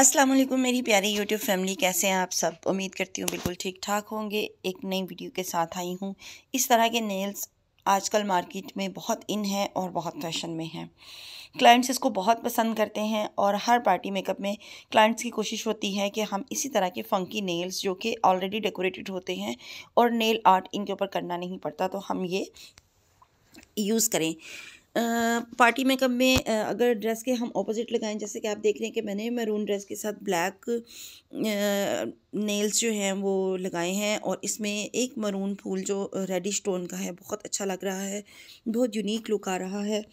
अस्सलाम वालेकुम मेरी प्यारी यूट्यूब फैमिली कैसे हैं आप सब उम्मीद करती हूँ बिल्कुल ठीक ठाक होंगे एक नई वीडियो के साथ आई हूँ इस तरह के नेल्स आजकल मार्केट में बहुत इन हैं और बहुत फैशन में हैं क्लाइंट्स इसको बहुत पसंद करते हैं और हर पार्टी मेकअप में क्लाइंट्स की कोशिश होती है कि हम इसी तरह के फ़ंकी नेल्स जो कि ऑलरेडी डेकोरेटेड होते हैं और नेल आर्ट इनके ऊपर करना नहीं पड़ता तो हम ये यूज़ करें पार्टी मेकअप में अगर ड्रेस के हम ऑपोजिट लगाएं जैसे कि आप देख रहे हैं कि मैंने मैरून ड्रेस के साथ ब्लैक नेल्स जो हैं वो लगाए हैं और इसमें एक मरून फूल जो रेडी स्टोन का है बहुत अच्छा लग रहा है बहुत यूनिक लुक आ रहा है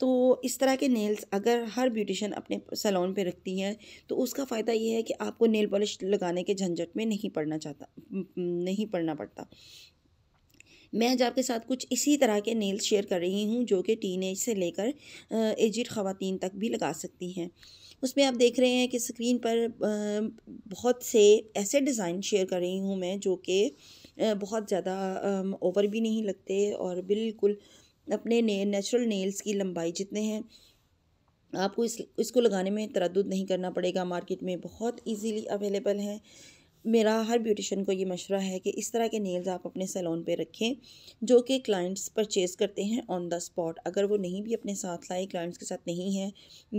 तो इस तरह के नेल्स अगर हर ब्यूटिशन अपने सैलून पे रखती हैं तो उसका फ़ायदा ये है कि आपको नेल पॉलिश लगाने के झंझट में नहीं पड़ना चाहता नहीं पड़ना पड़ता मैं आज आपके साथ कुछ इसी तरह के नेल्स शेयर कर रही हूँ जो कि टीन से लेकर एजिड ख़वान तक भी लगा सकती हैं उसमें आप देख रहे हैं कि स्क्रीन पर बहुत से ऐसे डिज़ाइन शेयर कर रही हूँ मैं जो कि बहुत ज़्यादा ओवर भी नहीं लगते और बिल्कुल अपने ने नेचुरल नेल्स की लंबाई जितने हैं आपको इस इसको लगाने में तरद नहीं करना पड़ेगा मार्केट में बहुत इजीली अवेलेबल हैं मेरा हर ब्यूटिशन को ये मशवरा है कि इस तरह के नेल्स आप अपने सैलून पे रखें जो कि क्लाइंट्स परचेज़ करते हैं ऑन द स्पॉट अगर वो नहीं भी अपने साथ लाए क्लाइंट्स के साथ नहीं है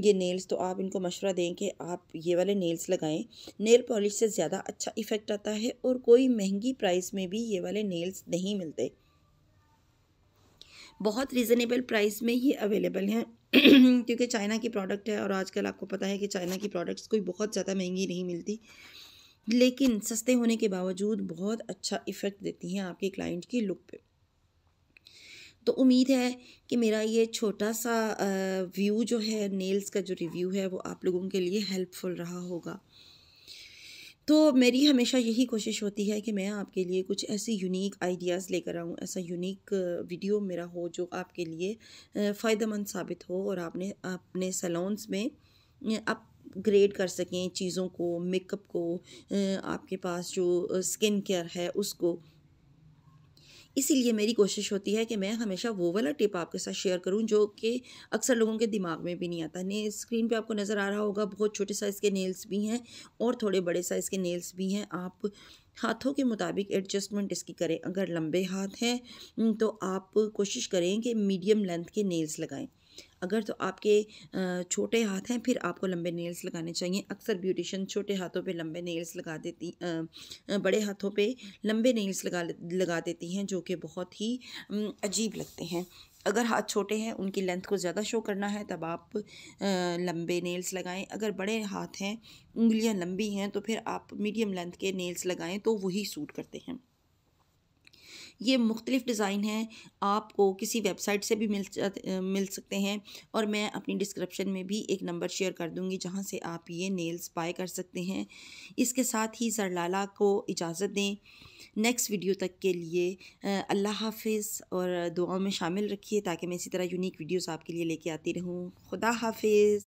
ये नेल्स तो आप इनको मशवरा दें कि आप ये वाले नेल्स लगाएं नेल पॉलिश से ज़्यादा अच्छा इफ़ेक्ट आता है और कोई महंगी प्राइस में भी ये वाले नेल्स नहीं मिलते बहुत रिज़नेबल प्राइस में ये अवेलेबल हैं क्योंकि चाइना की प्रोडक्ट है और आजकल आपको पता है कि चाइना की प्रोडक्ट्स कोई बहुत ज़्यादा महंगी नहीं मिलती लेकिन सस्ते होने के बावजूद बहुत अच्छा इफ़ेक्ट देती हैं आपके क्लाइंट की लुक पे तो उम्मीद है कि मेरा ये छोटा सा व्यू जो है नेल्स का जो रिव्यू है वो आप लोगों के लिए हेल्पफुल रहा होगा तो मेरी हमेशा यही कोशिश होती है कि मैं आपके लिए कुछ ऐसे यूनिक आइडियाज़ लेकर आऊँ ऐसा यूनिक वीडियो मेरा हो जो आपके लिए फ़ायदेमंद साबित हो और आपने अपने सलोन्स में आप ग्रेड कर सकें चीज़ों को मेकअप को आपके पास जो स्किन केयर है उसको इसीलिए मेरी कोशिश होती है कि मैं हमेशा वो वाला टिप आपके साथ शेयर करूं जो कि अक्सर लोगों के दिमाग में भी नहीं आता नहीं स्क्रीन पे आपको नज़र आ रहा होगा बहुत छोटे साइज़ के नेल्स भी हैं और थोड़े बड़े साइज़ के नेल्स भी हैं आप हाथों के मुताबिक एडजस्टमेंट इसकी करें अगर लंबे हाथ हैं तो आप कोशिश करें कि मीडियम लेंथ के नेल्स लगाएँ अगर तो आपके छोटे हाथ हैं फिर आपको लंबे नेल्स लगाने चाहिए अक्सर ब्यूटिशन छोटे हाथों पे लंबे नेल्स लगा देती बड़े हाथों पे लंबे नेल्स लगा लगा देती हैं जो कि बहुत ही अजीब लगते हैं अगर हाथ छोटे हैं उनकी लेंथ को ज़्यादा शो करना है तब आप लंबे नेल्स लगाएं अगर बड़े हाथ हैं उंगलियाँ लंबी हैं तो फिर आप मीडियम लेंथ के नेल्स लगाएँ तो वही सूट करते हैं ये मुख्तलिफ़ डिज़ाइन हैं आपको किसी वेबसाइट से भी मिल मिल सकते हैं और मैं अपनी डिस्क्रिप्शन में भी एक नंबर शेयर कर दूँगी जहाँ से आप ये नेल्स बाय कर सकते हैं इसके साथ ही सरलाला को इजाज़त दें नेक्स्ट वीडियो तक के लिए अल्लाह हाफिज़ और दुआओं में शामिल रखिए ताकि मैं इसी तरह यूनिक वीडियोस आपके लिए लेके आती रहूँ खुदा हाफिज़